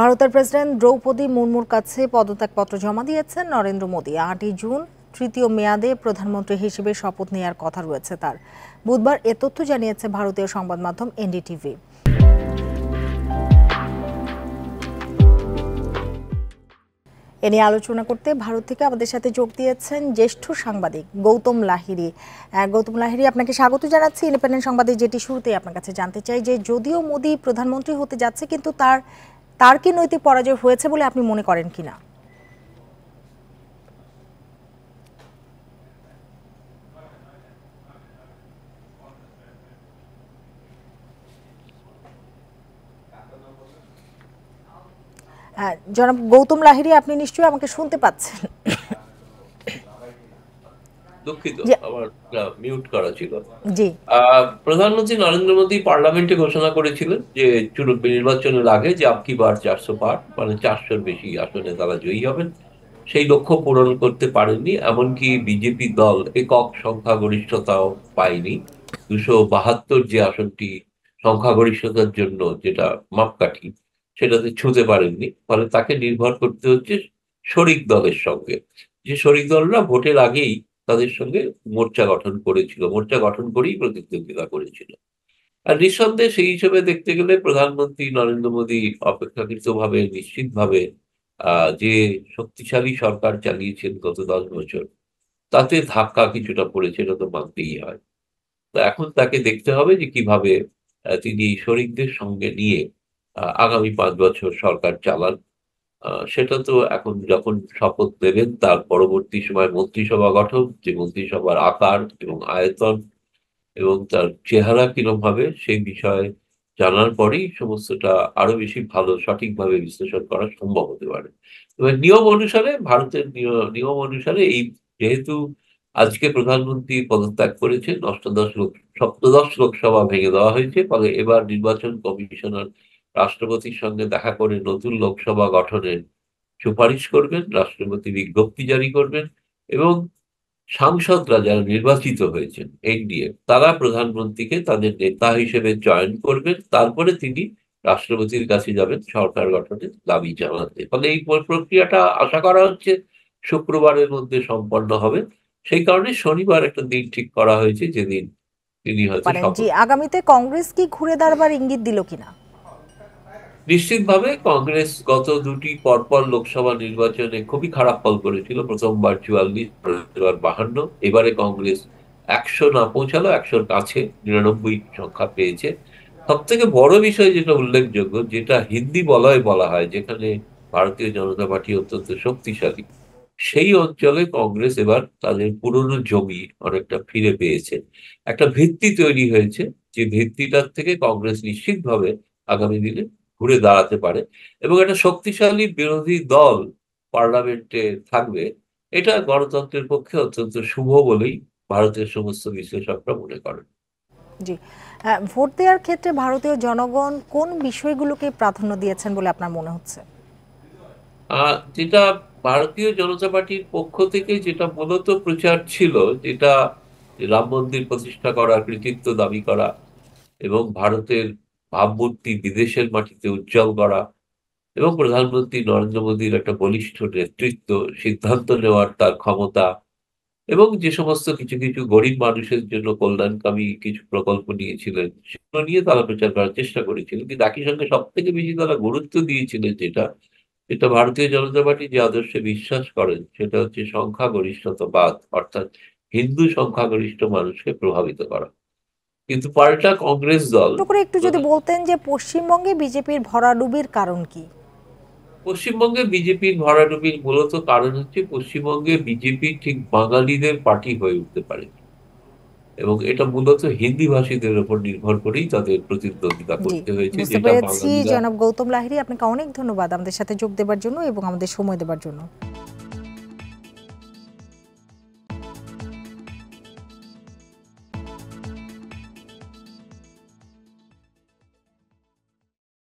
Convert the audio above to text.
ভারতের প্রেসিডেন্ট দ্রৌপদী মুর্মুর কাছে পদত্যাগপত্র জমা দিয়েছেন নরেন্দ্র মোদী আটই জুন তৃতীয় মেয়াদে প্রধানমন্ত্রী হিসেবে শপথ নেয়ার কথা রয়েছে তার বুধবার এ তথ্য জানিয়েছে ভারতীয় সংবাদ মাধ্যম এনডিটিভি এ নিয়ে আলোচনা করতে ভারত থেকে আমাদের সাথে যোগ দিয়েছেন জ্যেষ্ঠ সাংবাদিক গৌতম লাহিরি গৌতম লাহিরি আপনাকে স্বাগত জানাচ্ছি ইন্ডিপেন্ডেন্ট সংবাদে যেটি শুরুতেই আপনার কাছে জানতে চাই যে যদিও মোদী প্রধানমন্ত্রী হতে যাচ্ছে কিন্তু তার তার কি নৈতিক পরাজয় হয়েছে বলে আপনি মনে করেন কিনা জনাব গৌতম লাহিরি আপনি নিশ্চয়ই আমাকে শুনতে পাচ্ছেন দুঃখিত আমার মিউট করা ছিল প্রধানমন্ত্রী নরেন্দ্র মোদী পার্লামেন্টে ঘোষণা করেছিলেন যে নির্বাচনের আগে যে আপকি বার চারশো পার মানে চারশোর বেশি আসনে তারা জয়ী হবেন সেই লক্ষ্য পূরণ করতে পারেননি এমনকি বিজেপি দল একক সংখ্যাগরিষ্ঠতাও পায়নি দুশো বাহাত্তর যে আসনটি সংখ্যাগরিষ্ঠতার জন্য যেটা মাপকাঠি সেটাতে ছুঁতে পারেননি ফলে তাকে নির্ভর করতে হচ্ছে শরিক দলের সঙ্গে যে শরিক দলরা ভোটের আগেই তাদের সঙ্গে মোর্চা গঠন করেছিল মোর্চা গঠন করেই প্রতিদ্বন্দ্বিতা করেছিল আর নিঃসন্দেহে সেই হিসেবে দেখতে গেলে প্রধানমন্ত্রী নরেন্দ্র মোদী অপেক্ষাকৃতভাবে নিশ্চিতভাবে যে শক্তিশালী সরকার চালিয়েছেন গত দশ বছর তাতে ধাক্কা কিছুটা পড়েছে এটা তো মানতেই হয় তো এখন তাকে দেখতে হবে যে কিভাবে তিনি শরিকদের সঙ্গে নিয়ে আগামী পাঁচ বছর সরকার চালান সেটা তো এখন যখন শপথ নেবেন তার পরবর্তী সময় মন্ত্রিসভা গঠন যে মন্ত্রিসভার আকার এবং আয়তন এবং তার চেহারা কিরম হবে সেই বিষয়ে জানার পরেই সমস্তটা আরো বেশি ভালো সঠিকভাবে বিশ্লেষণ করা সম্ভব হতে পারে এবার নিয়ম অনুসারে ভারতের নিয়ম অনুসারে এই যেহেতু আজকে প্রধানমন্ত্রী পদত্যাগ করেছেন অষ্টাদশ লোক সপ্তদশ লোকসভা ভেঙে দেওয়া হয়েছে ফলে এবার নির্বাচন কমিশনার রাষ্ট্রপতির সঙ্গে দেখা করে নতুন লোকসভা গঠনের সুপারিশ করবেন রাষ্ট্রপতি বিজ্ঞপ্তি জারি করবেন এবং সাংসদরা যারা নির্বাচিত হয়েছেন এনডিএ তারা প্রধানমন্ত্রীকে তাদের নেতা হিসেবে চয়ন করবেন তারপরে তিনি রাষ্ট্রপতির কাছে যাবেন সরকার গঠনের দাবি জানাতে ফলে এই প্রক্রিয়াটা আশা করা হচ্ছে শুক্রবারের মধ্যে সম্পন্ন হবে সেই কারণে শনিবার একটা দিন ঠিক করা হয়েছে যেদিন তিনি হয়তো আগামীতে কংগ্রেস কি ঘুরে দাঁড়াবার ইঙ্গিত দিল কিনা নিশ্চিতভাবে কংগ্রেস গত দুটি পরপর লোকসভা নির্বাচনে খুবই খারাপ ফল করেছিল প্রথমবার চুয়াল্লিশ বাহান্ন এবারে কংগ্রেস একশো না পৌঁছালো একশোর কাছে নিরানব্বই সংখ্যা পেয়েছে সব থেকে বড় বিষয় যেটা উল্লেখযোগ্য যেটা হিন্দি বলয় বলা হয় যেখানে ভারতীয় জনতা পার্টি অত্যন্ত শক্তিশালী সেই অঞ্চলে কংগ্রেস এবার তাদের পুরনো জমি অনেকটা ফিরে পেয়েছে একটা ভিত্তি তৈরি হয়েছে যে ভিত্তিটার থেকে কংগ্রেস নিশ্চিতভাবে আগামী দিনে ঘুরে দাঁড়াতে পারে এবং একটা শক্তিশালী বিরোধী দল পার্লামেন্টে থাকবে এটা গণতন্ত্রের পক্ষে অত্যন্ত শুভ বলেই ভারতের সমস্ত বিশ্লেষকরা মনে করেন জি হ্যাঁ, ভোট দেওয়ার ক্ষেত্রে ভারতীয় জনগণ কোন বিষয়গুলোকে প্রাধান্য দিয়েছেন বলে আপনার মনে হচ্ছে যেটা ভারতীয় জনতা পার্টির পক্ষ থেকে যেটা মূলত প্রচার ছিল যেটা রাম মন্দির প্রতিষ্ঠা করা কৃতিত্ব দাবি করা এবং ভারতের ভাবমূর্তি বিদেশের মাটিতে উজ্জ্বল করা এবং প্রধানমন্ত্রী নরেন্দ্র মোদীর একটা বলিষ্ঠ নেতৃত্ব সিদ্ধান্ত নেওয়ার তার ক্ষমতা এবং যে সমস্ত কিছু কিছু গরিব মানুষের জন্য কল্যাণকামী কিছু প্রকল্প নিয়েছিলেন সেগুলো নিয়ে তারা প্রচার করার চেষ্টা করেছিলেন কিন্তু একই সঙ্গে সব থেকে বেশি তারা গুরুত্ব দিয়েছিলেন যেটা এটা ভারতীয় জনতা পার্টি যে আদর্শে বিশ্বাস করেন সেটা হচ্ছে সংখ্যাগরিষ্ঠতাবাদ অর্থাৎ হিন্দু সংখ্যাগরিষ্ঠ মানুষকে প্রভাবিত করা কিন্তু পাল্টা কংগ্রেস দল একটু যদি বলতেন যে পশ্চিমবঙ্গে বিজেপির ভরাডুবির কারণ কি পশ্চিমবঙ্গে বিজেপির ভরাডুবির মূলত কারণ হচ্ছে পশ্চিমবঙ্গে বিজেপি ঠিক বাঙালিদের পার্টি হয়ে উঠতে পারে এবং এটা মূলত হিন্দি ভাষীদের উপর নির্ভর করেই তাদের প্রতিদ্বন্দ্বিতা করতে হয়েছে যেটা জনাব গৌতম লাহিড়ী আপনাকে অনেক ধন্যবাদ আমাদের সাথে যোগ দেবার জন্য এবং আমাদের সময় দেবার জন্য